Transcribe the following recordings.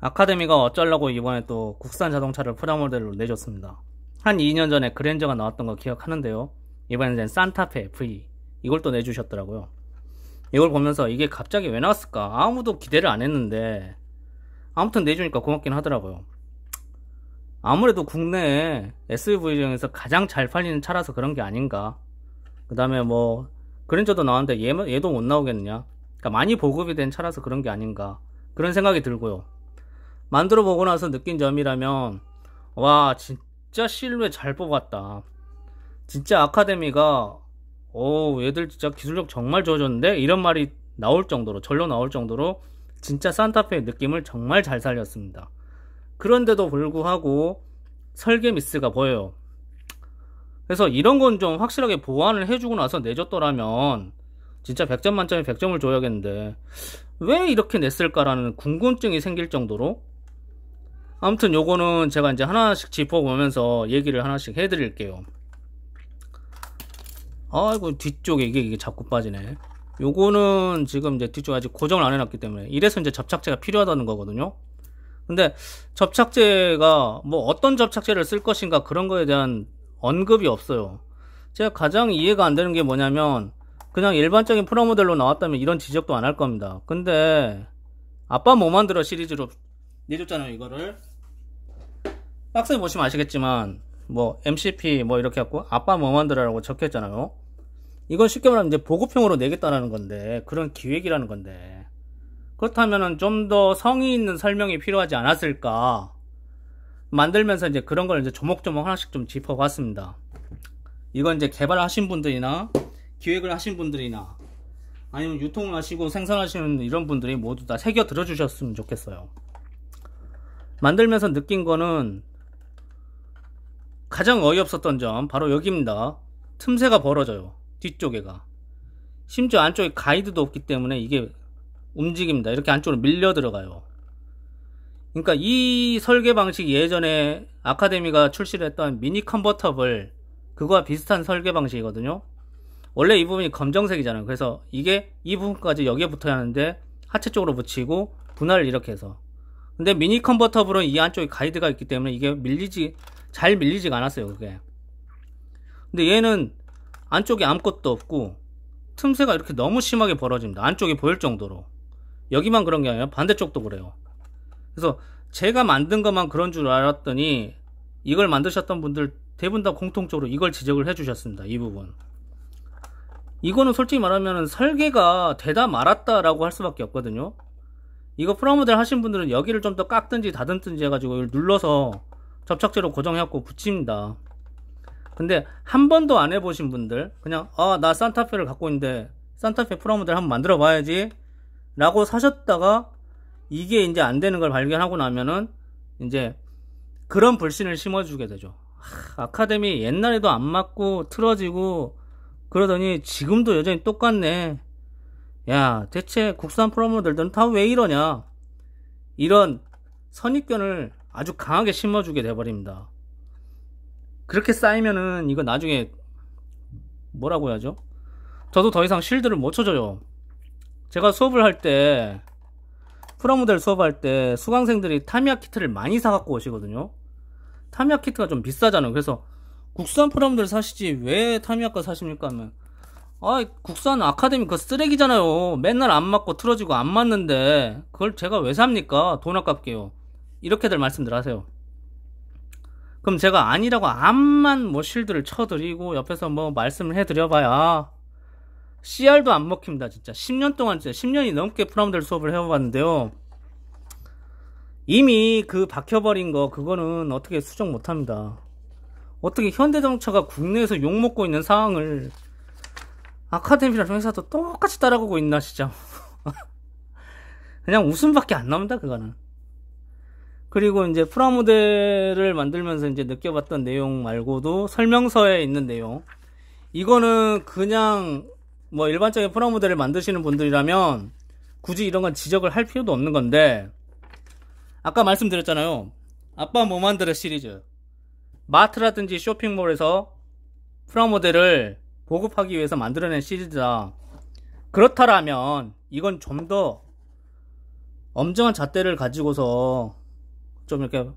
아카데미가 어쩌려고 이번에 또 국산 자동차를 프라모델로 내줬습니다. 한 2년 전에 그랜저가 나왔던 거 기억하는데요. 이번에는 산타페 FE 이걸 또 내주셨더라고요. 이걸 보면서 이게 갑자기 왜 나왔을까? 아무도 기대를 안 했는데 아무튼 내주니까 고맙긴 하더라고요. 아무래도 국내에 SUV 중에서 가장 잘 팔리는 차라서 그런 게 아닌가. 그 다음에 뭐 그랜저도 나왔는데 얘, 얘도 못 나오겠느냐. 그러니까 많이 보급이 된 차라서 그런 게 아닌가. 그런 생각이 들고요. 만들어 보고 나서 느낀 점이라면 와 진짜 실루엣 잘 뽑았다 진짜 아카데미가 오 얘들 진짜 기술력 정말 좋아졌는데 이런 말이 나올 정도로 절로 나올 정도로 진짜 산타페의 느낌을 정말 잘 살렸습니다 그런데도 불구하고 설계 미스가 보여요 그래서 이런 건 좀 확실하게 보완을 해주고 나서 내줬더라면 진짜 100점 만점에 100점을 줘야겠는데 왜 이렇게 냈을까라는 궁금증이 생길 정도로 아무튼 요거는 제가 이제 하나씩 짚어보면서 얘기를 하나씩 해드릴게요. 아이고 뒤쪽에 이게, 이게 자꾸 빠지네. 요거는 지금 이제 뒤쪽 아직 고정을 안 해놨기 때문에 이래서 이제 접착제가 필요하다는 거거든요. 근데 접착제가 뭐 어떤 접착제를 쓸 것인가 그런 거에 대한 언급이 없어요. 제가 가장 이해가 안 되는 게 뭐냐면 그냥 일반적인 프라모델로 나왔다면 이런 지적도 안 할 겁니다. 근데 아빠 뭐 만들어 시리즈로 내줬잖아요 이거를 박스에 보시면 아시겠지만 뭐 MCP 뭐 이렇게 갖고 아빠 뭐 만들어라고 적혀있잖아요 이건 쉽게 말하면 이제 보급형으로 내겠다라는 건데 그런 기획이라는 건데 그렇다면은 좀 더 성의 있는 설명이 필요하지 않았을까 만들면서 이제 그런 걸 이제 조목조목 하나씩 좀 짚어봤습니다 이건 이제 개발하신 분들이나 기획을 하신 분들이나 아니면 유통을 하시고 생산하시는 이런 분들이 모두 다 새겨 들어주셨으면 좋겠어요 만들면서 느낀 거는 가장 어이없었던 점 바로 여기입니다. 틈새가 벌어져요. 뒤쪽에가. 심지어 안쪽에 가이드도 없기 때문에 이게 움직입니다. 이렇게 안쪽으로 밀려 들어가요. 그러니까 이 설계 방식 예전에 아카데미가 출시를 했던 미니 컨버터블 그거와 비슷한 설계 방식이거든요. 원래 이 부분이 검정색이잖아요. 그래서 이게 이 부분까지 여기에 붙어야 하는데 하체 쪽으로 붙이고 분할을 이렇게 해서 근데 미니 컨버터블은 이 안쪽에 가이드가 있기 때문에 이게 밀리지 잘 밀리지가 않았어요 그게 근데 얘는 안쪽에 아무것도 없고 틈새가 이렇게 너무 심하게 벌어집니다 안쪽에 보일 정도로 여기만 그런 게 아니라 반대쪽도 그래요 그래서 제가 만든 것만 그런 줄 알았더니 이걸 만드셨던 분들 대부분 다 공통적으로 이걸 지적을 해주셨습니다 이 부분 이거는 솔직히 말하면 설계가 되다 말았다 라고 할 수밖에 없거든요 이거 프라모델 하신 분들은 여기를 좀 더 깎든지 닫든지 해가지고 이걸 눌러서 접착제로 고정해갖고 붙입니다 근데 한 번도 안 해보신 분들 그냥 아나 산타페를 갖고 있는데 산타페 프라모델 한번 만들어 봐야지 라고 사셨다가 이게 이제 안 되는 걸 발견하고 나면은 이제 그런 불신을 심어주게 되죠 아카데미 옛날에도 안 맞고 틀어지고 그러더니 지금도 여전히 똑같네 야 대체 국산 프라모델들은 다 왜 이러냐 이런 선입견을 아주 강하게 심어주게 돼버립니다. 그렇게 쌓이면은 이거 나중에 뭐라고 해야죠? 저도 더 이상 실드를 못 쳐줘요. 제가 수업을 할 때 프라모델 수업할 때 수강생들이 타미야 키트를 많이 사갖고 오시거든요. 타미야 키트가 좀 비싸잖아요. 그래서 국산 프라모델 사시지 왜 타미야 거 사십니까 하면 아 국산 아카데미 그거 쓰레기잖아요. 맨날 안 맞고 틀어지고 안 맞는데 그걸 제가 왜 삽니까? 돈 아깝게요. 이렇게들 말씀들 하세요. 그럼 제가 아니라고 암만 뭐 실드를 쳐드리고 옆에서 뭐 말씀을 해드려봐야 CR도 안 먹힙니다 진짜 10년 동안 진짜 10년이 넘게 프라모델 수업을 해봤는데요 이미 그 박혀버린 거 그거는 어떻게 수정 못합니다 어떻게 현대자동차가 국내에서 욕먹고 있는 상황을 아카데미랑 회사도 똑같이 따라가고 있나 진짜 그냥 웃음밖에 안 나옵니다 그거는 그리고 이제 프라모델을 만들면서 이제 느껴봤던 내용 말고도 설명서에 있는 내용. 이거는 그냥 뭐 일반적인 프라모델을 만드시는 분들이라면 굳이 이런 건 지적을 할 필요도 없는 건데 아까 말씀드렸잖아요. 아빠 뭐 만들어 시리즈. 마트라든지 쇼핑몰에서 프라모델을 보급하기 위해서 만들어낸 시리즈다. 그렇다라면 이건 좀 더 엄정한 잣대를 가지고서 좀 이렇게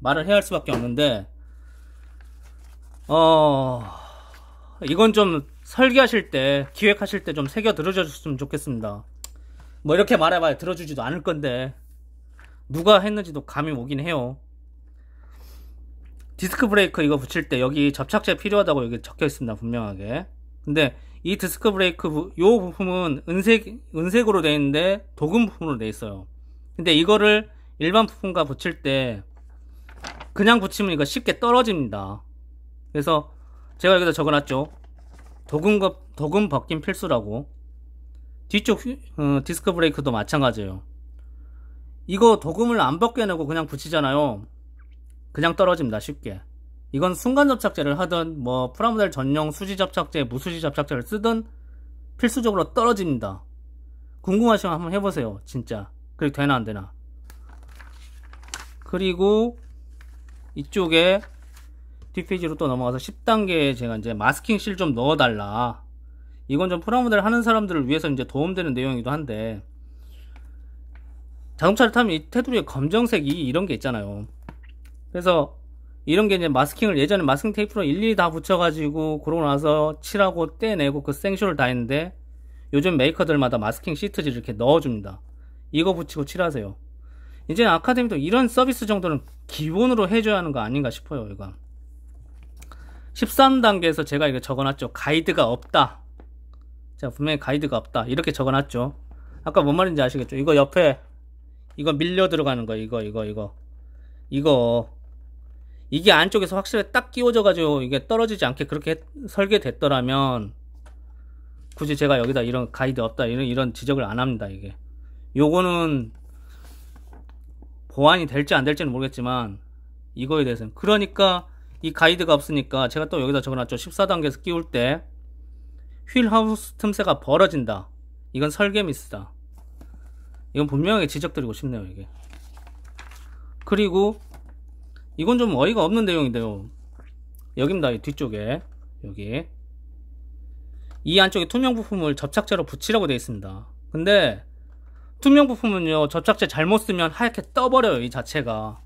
말을 해야 할 수밖에 없는데 어 이건 좀 설계하실 때 기획하실 때 좀 새겨 들어주셨으면 좋겠습니다 뭐 이렇게 말해봐야 들어주지도 않을 건데 누가 했는지도 감이 오긴 해요 디스크 브레이크 이거 붙일 때 여기 접착제 필요하다고 여기 적혀 있습니다 분명하게 근데 이 디스크 브레이크 요 부품은 은색 은색으로 돼 있는데 도금 부품으로 돼 있어요 근데 이거를 일반 부품과 붙일 때 그냥 붙이면 이거 쉽게 떨어집니다. 그래서 제가 여기다 적어놨죠. 도금, 도금 벗김 필수라고. 뒤쪽 휘, 어, 디스크 브레이크도 마찬가지예요. 이거 도금을 안 벗겨내고 그냥 붙이잖아요. 그냥 떨어집니다. 쉽게. 이건 순간 접착제를 하든 뭐 프라모델 전용 수지 접착제, 무수지 접착제를 쓰든 필수적으로 떨어집니다. 궁금하시면 한번 해보세요. 진짜. 그리고 되나 안 되나. 그리고 이쪽에 뒷페이지로 또 넘어가서 10단계에 제가 이제 마스킹 실 좀 넣어달라. 이건 좀 프라모델 하는 사람들을 위해서 이제 도움되는 내용이기도 한데 자동차를 타면 이 테두리에 검정색이 이런 게 있잖아요. 그래서 이런 게 이제 마스킹을 예전에 마스킹 테이프로 일일이 다 붙여가지고 그러고 나서 칠하고 떼내고 그 생쇼를 다 했는데 요즘 메이커들마다 마스킹 시트지 이렇게 넣어줍니다. 이거 붙이고 칠하세요. 이제 아카데미도 이런 서비스 정도는 기본으로 해줘야 하는 거 아닌가 싶어요 이거 13단계에서 제가 이거 적어놨죠 가이드가 없다 자 분명히 가이드가 없다 이렇게 적어놨죠 아까 뭔 말인지 아시겠죠 이거 옆에 이거 밀려 들어가는 거 이거 이거 이거 이거 이게 안쪽에서 확실히 딱 끼워져 가지고 이게 떨어지지 않게 그렇게 설계됐더라면 굳이 제가 여기다 이런 가이드 없다 이런 이런 지적을 안 합니다 이게 요거는 보완이 될지 안 될지는 모르겠지만 이거에 대해서는 그러니까 이 가이드가 없으니까 제가 또 여기다 적어놨죠 14단계에서 끼울 때 휠하우스 틈새가 벌어진다 이건 설계 미스다 이건 분명하게 지적드리고 싶네요 이게 그리고 이건 좀 어이가 없는 내용인데요 여기입니다 이 뒤쪽에 여기 이 안쪽에 투명 부품을 접착제로 붙이라고 되어 있습니다 근데 투명 부품은요 접착제 잘못 쓰면 하얗게 떠버려요 이 자체가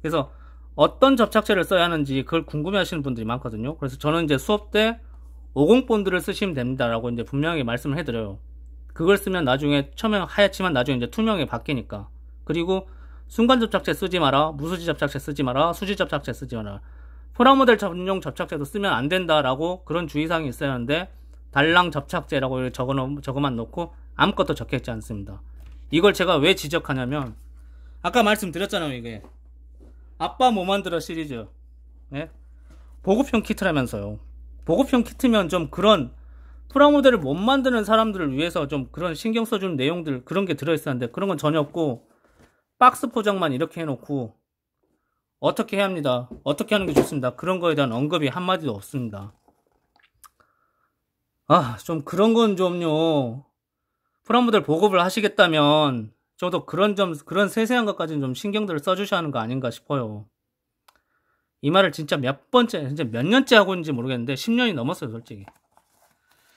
그래서 어떤 접착제를 써야 하는지 그걸 궁금해 하시는 분들이 많거든요 그래서 저는 이제 수업 때 50본드를 쓰시면 됩니다 라고 이제 분명히 말씀을 해드려요 그걸 쓰면 나중에 처음에 하얗지만 나중에 이제 투명이 바뀌니까 그리고 순간 접착제 쓰지 마라 무수지 접착제 쓰지 마라 수지 접착제 쓰지 마라 프라모델 전용 접착제도 쓰면 안 된다라고 그런 주의사항이 있어야 하는데 달랑 접착제라고 적어 적어만 놓고 아무것도 적혀 있지 않습니다 이걸 제가 왜 지적하냐면 아까 말씀드렸잖아요 이게 아빠 뭐 만들어 시리즈 네? 보급형 키트라면서요 보급형 키트면 좀 그런 프라모델을 못 만드는 사람들을 위해서 좀 그런 신경 써주는 내용들 그런 게 들어있었는데 그런 건 전혀 없고 박스 포장만 이렇게 해놓고 어떻게 해야 합니다 어떻게 하는 게 좋습니다 그런 거에 대한 언급이 한마디도 없습니다 아 좀 그런 건 좀요 그런 분들 보급을 하시겠다면 저도 그런 점 그런 세세한 것까지는 좀 신경들을 써주셔야 하는 거 아닌가 싶어요. 이 말을 진짜 몇 번째, 진짜 몇 년째 하고 있는지 모르겠는데 10년이 넘었어요, 솔직히.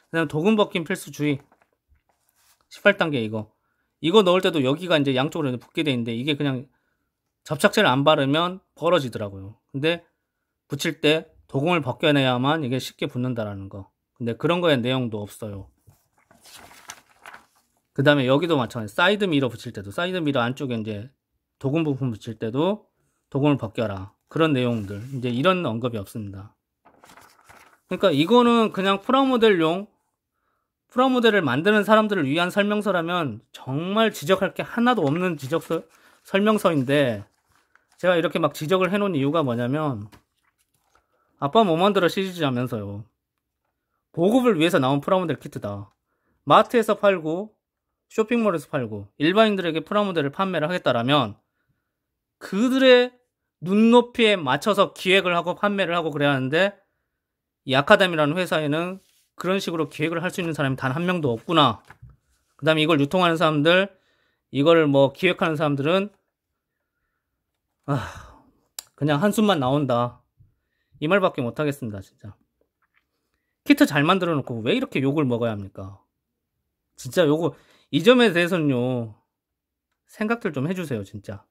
그다음 도금 벗김 필수주의 18단계 이거 이거 넣을 때도 여기가 이제 양쪽으로 붙게 돼 있는데 이게 그냥 접착제를 안 바르면 벌어지더라고요. 근데 붙일 때 도금을 벗겨내야만 이게 쉽게 붙는다라는 거. 근데 그런 거에 내용도 없어요. 그 다음에 여기도 마찬가지 사이드 미러 붙일 때도 사이드 미러 안쪽에 이제 도금 부품 붙일 때도 도금을 벗겨라 그런 내용들 이제 이런 언급이 없습니다 그러니까 이거는 그냥 프라모델용 프라모델을 만드는 사람들을 위한 설명서라면 정말 지적할 게 하나도 없는 지적서 설명서인데 제가 이렇게 막 지적을 해놓은 이유가 뭐냐면 아빠 뭐 만들어 시리즈하면서요 보급을 위해서 나온 프라모델 키트다 마트에서 팔고 쇼핑몰에서 팔고 일반인들에게 프라모델을 판매를 하겠다라면 그들의 눈높이에 맞춰서 기획을 하고 판매를 하고 그래야 하는데 이 아카데미라는 회사에는 그런 식으로 기획을 할 수 있는 사람이 단 한 명도 없구나. 그 다음에 이걸 유통하는 사람들, 이걸 뭐 기획하는 사람들은, 아, 그냥 한숨만 나온다. 이 말밖에 못하겠습니다, 진짜. 키트 잘 만들어 놓고 왜 이렇게 욕을 먹어야 합니까? 진짜 요거, 이 점에 대해서는요, 생각들 좀 해주세요, 진짜.